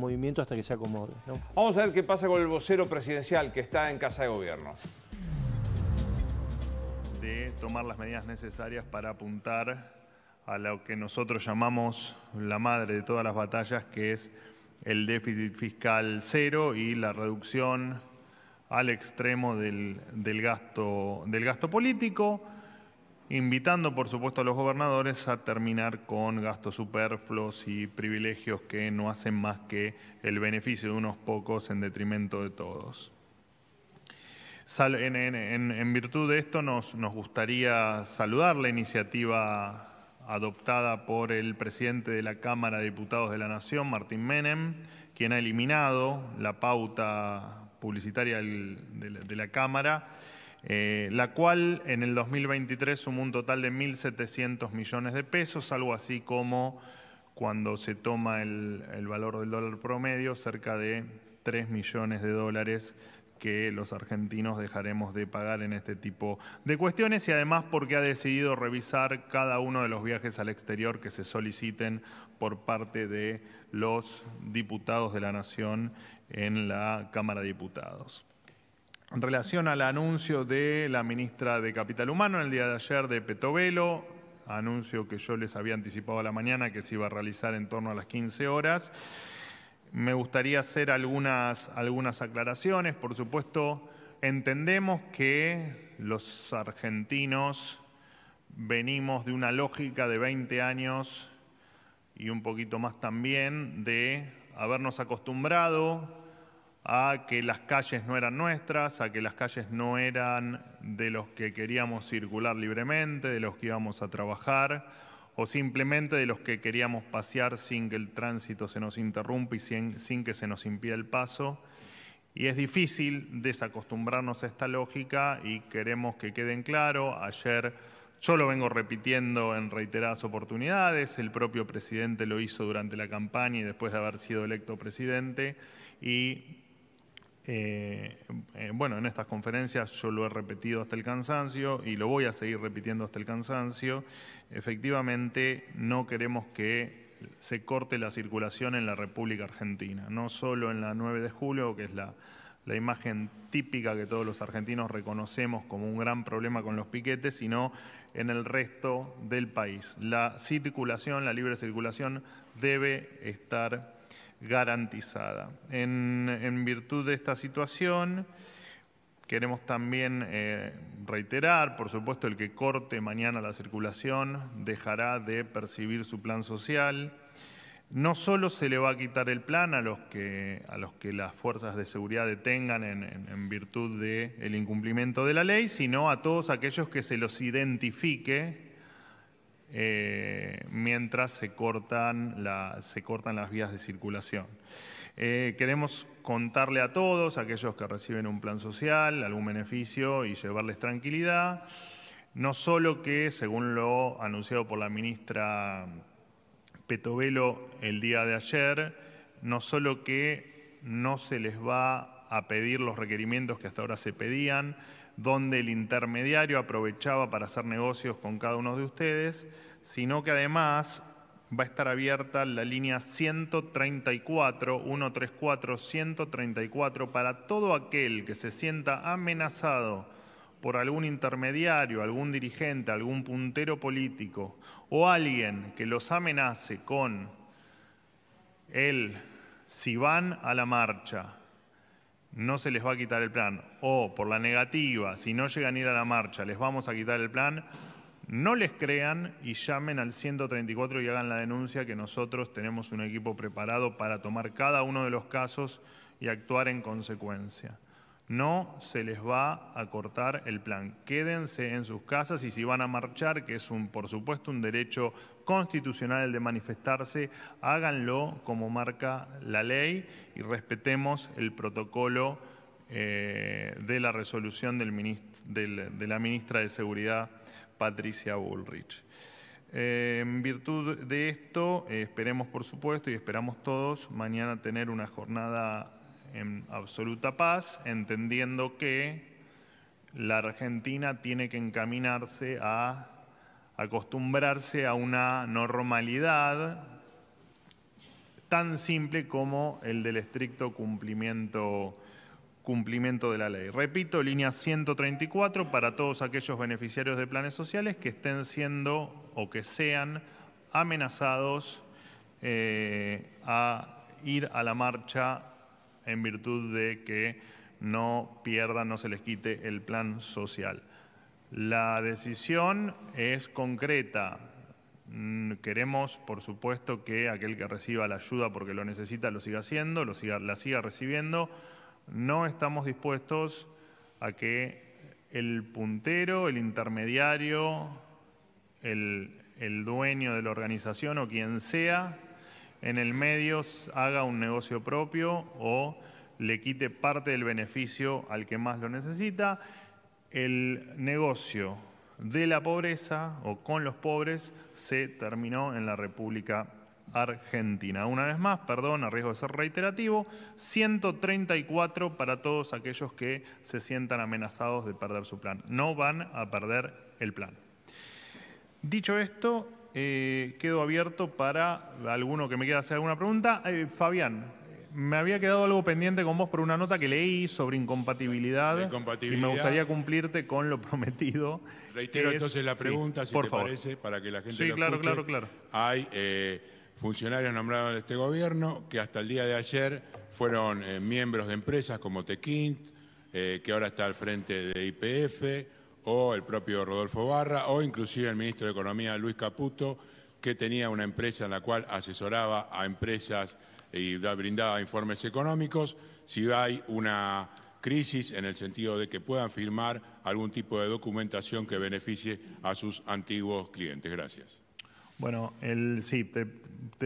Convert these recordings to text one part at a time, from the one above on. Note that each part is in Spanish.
movimiento hasta que se acomode. Vamos a ver qué pasa con el vocero presidencial que está en Casa de Gobierno. De tomar las medidas necesarias para apuntar a lo que nosotros llamamos la madre de todas las batallas, que es el déficit fiscal cero y la reducción al extremo del gasto, del gasto político invitando por supuesto a los gobernadores a terminar con gastos superfluos y privilegios que no hacen más que el beneficio de unos pocos en detrimento de todos. En, virtud de esto nos, nos gustaría saludar la iniciativa adoptada por el presidente de la Cámara de Diputados de la Nación, Martín Menem, quien ha eliminado la pauta publicitaria de la Cámara eh, la cual en el 2023 sumó un total de 1.700 millones de pesos, algo así como cuando se toma el, el valor del dólar promedio, cerca de 3 millones de dólares que los argentinos dejaremos de pagar en este tipo de cuestiones y además porque ha decidido revisar cada uno de los viajes al exterior que se soliciten por parte de los diputados de la Nación en la Cámara de Diputados en relación al anuncio de la ministra de Capital Humano en el día de ayer de Petovelo, anuncio que yo les había anticipado a la mañana que se iba a realizar en torno a las 15 horas, me gustaría hacer algunas, algunas aclaraciones. Por supuesto, entendemos que los argentinos venimos de una lógica de 20 años y un poquito más también de habernos acostumbrado a que las calles no eran nuestras, a que las calles no eran de los que queríamos circular libremente, de los que íbamos a trabajar, o simplemente de los que queríamos pasear sin que el tránsito se nos interrumpa y sin, que se nos impida el paso. Y es difícil desacostumbrarnos a esta lógica y queremos que queden claro. Ayer yo lo vengo repitiendo en reiteradas oportunidades, el propio presidente lo hizo durante la campaña y después de haber sido electo presidente, y eh, eh, bueno, en estas conferencias yo lo he repetido hasta el cansancio y lo voy a seguir repitiendo hasta el cansancio. Efectivamente, no queremos que se corte la circulación en la República Argentina, no solo en la 9 de julio, que es la, la imagen típica que todos los argentinos reconocemos como un gran problema con los piquetes, sino en el resto del país. La circulación, la libre circulación debe estar garantizada. En, virtud de esta situación, queremos también eh, reiterar, por supuesto, el que corte mañana la circulación dejará de percibir su plan social. No solo se le va a quitar el plan a los que, a los que las fuerzas de seguridad detengan en, virtud del incumplimiento de la ley, sino a todos aquellos que se los identifique eh, mientras se cortan, las vías de circulación. Eh, queremos contarle a todos, aquellos que reciben un plan social, algún beneficio y llevarles tranquilidad, no solo que, según lo anunciado por la ministra Petovelo el día de ayer, no solo que no se les va a pedir los requerimientos que hasta ahora se pedían, donde el intermediario aprovechaba para hacer negocios con cada uno de ustedes, sino que además va a estar abierta la línea 134, 134, 134 para todo aquel que se sienta amenazado por algún intermediario, algún dirigente, algún puntero político o alguien que los amenace con el si van a la marcha, no se les va a quitar el plan, o por la negativa, si no llegan a ir a la marcha, les vamos a quitar el plan, no les crean y llamen al 134 y hagan la denuncia que nosotros tenemos un equipo preparado para tomar cada uno de los casos y actuar en consecuencia. No se les va a cortar el plan. Quédense en sus casas y si van a marchar, que es un, por supuesto un derecho constitucional el de manifestarse, háganlo como marca la ley y respetemos el protocolo eh, de la resolución del de la ministra de Seguridad, Patricia Bullrich. Eh, en virtud de esto, eh, esperemos por supuesto y esperamos todos mañana tener una jornada en absoluta paz, entendiendo que la Argentina tiene que encaminarse a acostumbrarse a una normalidad tan simple como el del estricto cumplimiento, cumplimiento de la ley. Repito, línea 134 para todos aquellos beneficiarios de planes sociales que estén siendo o que sean amenazados eh, a ir a la marcha en virtud de que no pierdan, no se les quite el plan social. La decisión es concreta. Mm, queremos, por supuesto, que aquel que reciba la ayuda porque lo necesita lo siga haciendo, lo siga, la siga recibiendo. No estamos dispuestos a que el puntero, el intermediario, el dueño de la organización o quien sea en el medio haga un negocio propio o le quite parte del beneficio al que más lo necesita. El negocio de la pobreza o con los pobres se terminó en la República Argentina. Una vez más, perdón, arriesgo de ser reiterativo, 134 para todos aquellos que se sientan amenazados de perder su plan. No van a perder el plan. Dicho esto, eh, quedo abierto para alguno que me quiera hacer alguna pregunta. Eh, Fabián, me había quedado algo pendiente con vos por una nota que leí sobre incompatibilidad, y me gustaría cumplirte con lo prometido. Reitero entonces la pregunta, si por te parece, para que la gente sí, lo claro, claro, claro. Hay eh, funcionarios nombrados de este gobierno que hasta el día de ayer fueron miembros de empresas como Tequint, que ahora está al frente de IPF, o el propio Rodolfo Barra, o inclusive el ministro de Economía, Luis Caputo, que tenía una empresa en la cual asesoraba a empresas y brindaba informes económicos, si hay una crisis en el sentido de que puedan firmar algún tipo de documentación que beneficie a sus antiguos clientes. Gracias. Bueno, el, sí, te,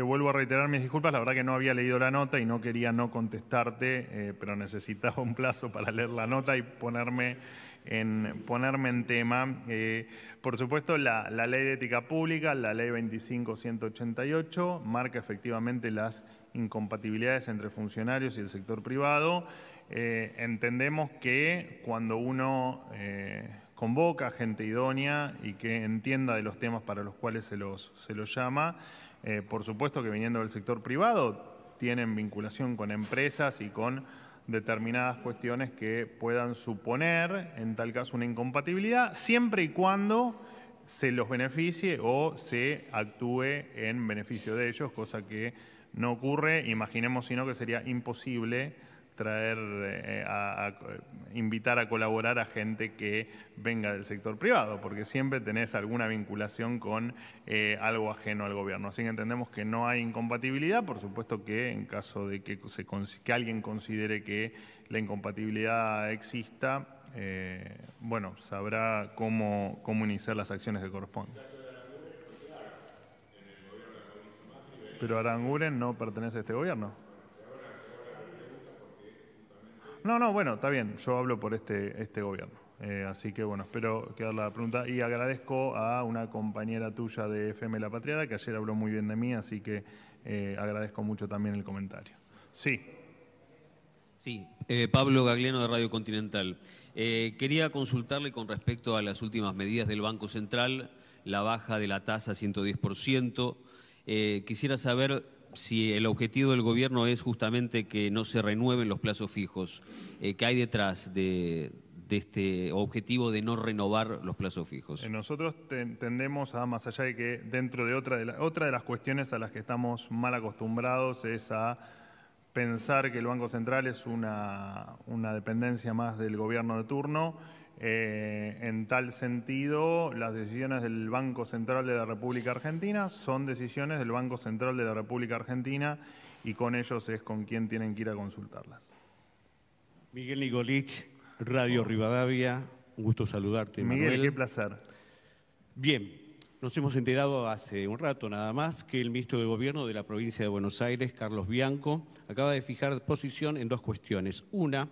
vuelvo a reiterar mis disculpas. La verdad que no había leído la nota y no quería no contestarte, eh, pero necesitaba un plazo para leer la nota y ponerme en ponerme en tema. Eh, por supuesto, la, ley de ética pública, la ley 25188, marca efectivamente las incompatibilidades entre funcionarios y el sector privado. Eh, entendemos que cuando uno convoca eh, convoca gente idónea y que entienda de los temas para los cuales se se los llama, por supuesto que viniendo del sector privado tienen vinculación con empresas y con determinadas cuestiones que puedan suponer, en tal caso, una incompatibilidad, siempre y cuando se los beneficie o se actúe en beneficio de ellos, cosa que no ocurre, imaginemos sino que sería imposible traer, eh, a, invitar a colaborar a gente que venga del sector privado, porque siempre tenés alguna vinculación con eh, algo ajeno al gobierno. Así que entendemos que no hay incompatibilidad, por supuesto que en caso de que, se, que alguien considere que la incompatibilidad exista, eh, bueno, sabrá cómo, cómo iniciar las acciones que corresponden. Pero Aranguren no pertenece a este gobierno. No, no, bueno, está bien. Yo hablo por este, este gobierno. Eh, así que bueno, espero quedar la pregunta. Y agradezco a una compañera tuya de FM La Patriada, que ayer habló muy bien de mí, así que eh, agradezco mucho también el comentario. Sí. Sí, eh, Pablo Gagliano de Radio Continental. quería consultarle con respecto a las últimas medidas del Banco Central, la baja de la tasa a 110%. quisiera saber si el objetivo del gobierno es justamente que no se renueven los plazos fijos, eh, ¿qué hay detrás de, este objetivo de no renovar los plazos fijos? Eh, nosotros tendemos a, más allá de que dentro de otra de, otra de las cuestiones a las que estamos mal acostumbrados es a pensar que el Banco Central es una dependencia más del gobierno de turno eh, en tal sentido, las decisiones del Banco Central de la República Argentina son decisiones del Banco Central de la República Argentina y con ellos es con quien tienen que ir a consultarlas. Miguel Nicolich, Radio Rivadavia, un gusto saludarte. Miguel, qué placer. Bien, nos hemos enterado hace un rato nada más que el ministro de Gobierno de la provincia de Buenos Aires, Carlos Bianco, acaba de fijar posición en dos cuestiones. Una,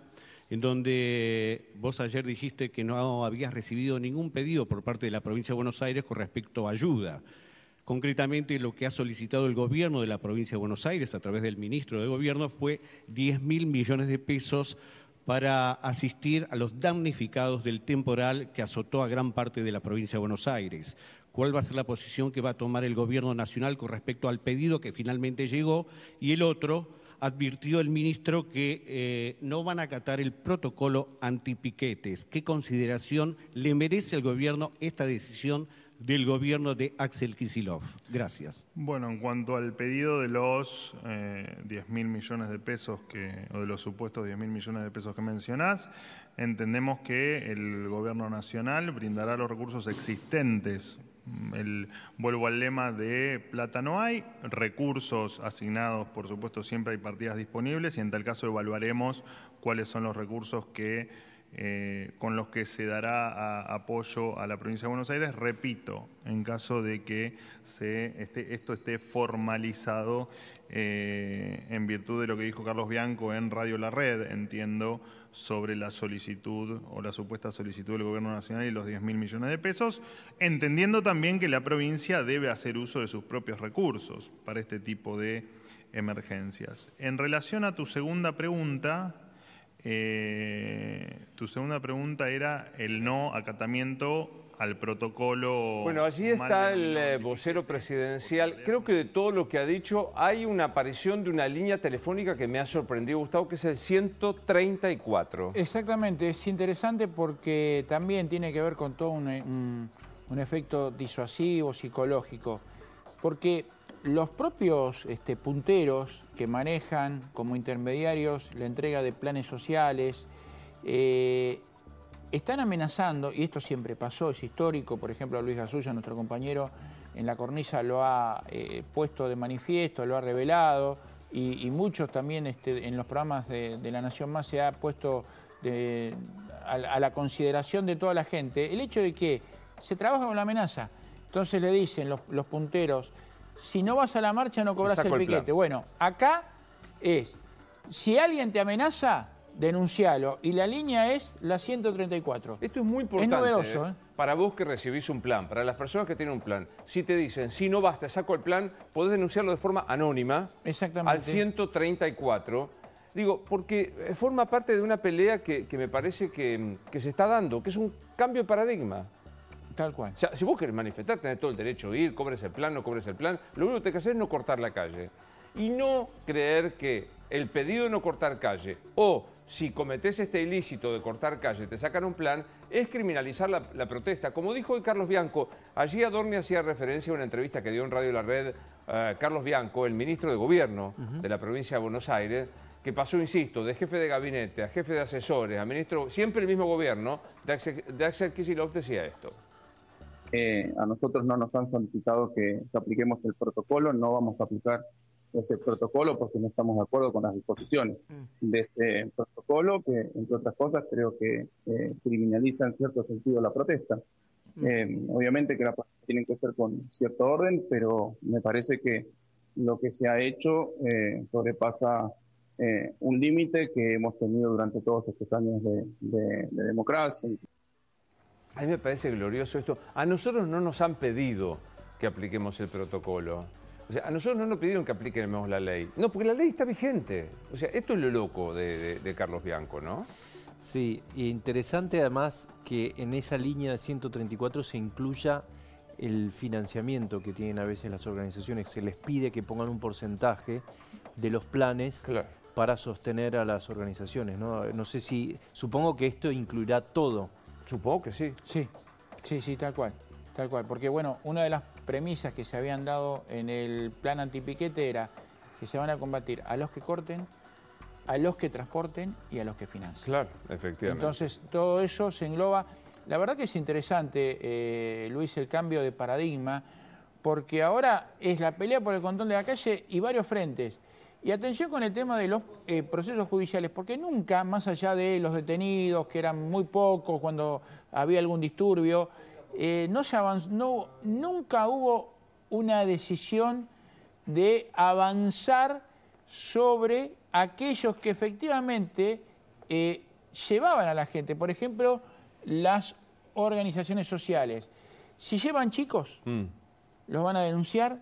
en donde vos ayer dijiste que no habías recibido ningún pedido por parte de la provincia de Buenos Aires con respecto a ayuda. Concretamente, lo que ha solicitado el gobierno de la provincia de Buenos Aires a través del ministro de Gobierno fue 10 mil millones de pesos para asistir a los damnificados del temporal que azotó a gran parte de la provincia de Buenos Aires. ¿Cuál va a ser la posición que va a tomar el gobierno nacional con respecto al pedido que finalmente llegó? Y el otro, advirtió el ministro que eh, no van a acatar el protocolo antipiquetes. ¿Qué consideración le merece al gobierno esta decisión del gobierno de Axel Kisilov? Gracias. Bueno, en cuanto al pedido de los eh, 10 mil millones de pesos que, o de los supuestos 10 mil millones de pesos que mencionás, entendemos que el gobierno nacional brindará los recursos existentes Mm, el, vuelvo al lema de plata no hay, recursos asignados, por supuesto, siempre hay partidas disponibles y en tal caso evaluaremos cuáles son los recursos que eh, con los que se dará apoyo a la provincia de Buenos Aires, repito, en caso de que esto esté formalizado eh, en virtud de lo que dijo Carlos Bianco en Radio La Red, entiendo, sobre la solicitud o la supuesta solicitud del Gobierno Nacional y los 10 mil millones de pesos, entendiendo también que la provincia debe hacer uso de sus propios recursos para este tipo de emergencias. En relación a tu segunda pregunta, eh, tu segunda pregunta era el no acatamiento al protocolo. Bueno, allí está el eh, vocero presidencial. Creo que de todo lo que ha dicho hay una aparición de una línea telefónica que me ha sorprendido, Gustavo, que es el 134. Exactamente, es interesante porque también tiene que ver con todo un efecto disuasivo, psicológico. Porque los propios este, punteros que manejan como intermediarios la entrega de planes sociales eh, están amenazando, y esto siempre pasó, es histórico, por ejemplo, Luis Gasulla, nuestro compañero en la cornisa, lo ha eh, puesto de manifiesto, lo ha revelado, y, muchos también este, en los programas de, La Nación Más se ha puesto a la consideración de toda la gente el hecho de que se trabaja con la amenaza. Entonces le dicen los, punteros, si no vas a la marcha no cobras el piquete. bueno, acá es, si alguien te amenaza, denuncialo. Y la línea es la 134. Esto es muy importante. Es novedoso. ¿eh? ¿eh? Para vos que recibís un plan, para las personas que tienen un plan. Si te dicen, si no vas, te saco el plan, podés denunciarlo de forma anónima. Al 134. Digo, porque eh, forma parte de una pelea que, me parece que se está dando, que es un cambio de paradigma cual. si vos querés manifestar, tenés todo el derecho a ir, cobres el plan, no cobres el plan. Lo único que tenés que hacer es no cortar la calle. Y no creer que el pedido de no cortar calle o si cometés este ilícito de cortar calle, te sacan un plan, es criminalizar la, protesta. Como dijo hoy Carlos Bianco, allí Adorni hacía referencia a una entrevista que dio en Radio La Red Carlos Bianco, el ministro de Gobierno de la provincia de Buenos Aires, que pasó, insisto, de jefe de gabinete a jefe de asesores, a ministro, siempre el mismo gobierno, de Axel, de decía esto a nosotros no nos han solicitado que, apliquemos el protocolo, no vamos a aplicar ese protocolo porque no estamos de acuerdo con las disposiciones mm. de ese protocolo que, entre otras cosas, creo que eh, criminaliza en cierto sentido la protesta. Mm. Eh, obviamente que la protesta tiene que ser con cierto orden, pero me parece que lo que se ha hecho eh, sobrepasa un límite que hemos tenido durante todos estos años de, de, de democracia. A mí me parece glorioso esto. A nosotros no nos han pedido que apliquemos el protocolo. O sea, a nosotros no nos pidieron que apliquemos la ley. No, porque la ley está vigente. O sea, esto es lo loco de, Carlos Bianco, ¿no? Sí, y interesante además que en esa línea de 134 se incluya el financiamiento que tienen a veces las organizaciones. Se les pide que pongan un porcentaje de los planes para sostener a las organizaciones. no sé si, supongo que esto incluirá todo. Supongo que sí. Sí, sí, sí, tal cual. Tal cual. Porque, bueno, una de las premisas que se habían dado en el plan antipiquete era que se van a combatir a los que corten, a los que transporten y a los que financien. Claro, efectivamente. Entonces, todo eso se engloba. La verdad que es interesante, eh, Luis, el cambio de paradigma, porque ahora es la pelea por el control de la calle y varios frentes. Y atención con el tema de los eh, procesos judiciales, porque nunca, más allá de los detenidos, que eran muy pocos cuando había algún disturbio, eh, no se nunca hubo una decisión de avanzar sobre aquellos que efectivamente eh, llevaban a la gente. Por ejemplo, las organizaciones sociales. Si llevan chicos, mm. los van a denunciar,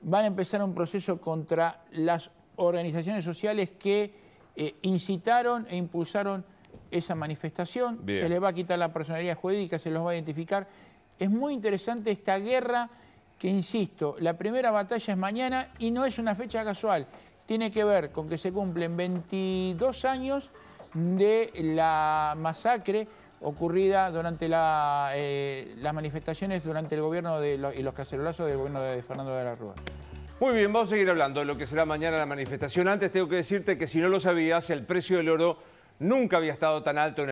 van a empezar un proceso contra las organizaciones sociales que eh, incitaron e impulsaron esa manifestación. Se les va a quitar la personalidad jurídica, se los va a identificar. Es muy interesante esta guerra que, insisto, la primera batalla es mañana y no es una fecha casual. Tiene que ver con que se cumplen 22 años de la masacre ocurrida durante eh, las manifestaciones durante el gobierno de y los cacerolazos del gobierno de Fernando de la Rúa. Muy bien, vamos a seguir hablando de lo que será mañana la manifestación. Antes tengo que decirte que si no lo sabías, el precio del oro nunca había estado tan alto en el...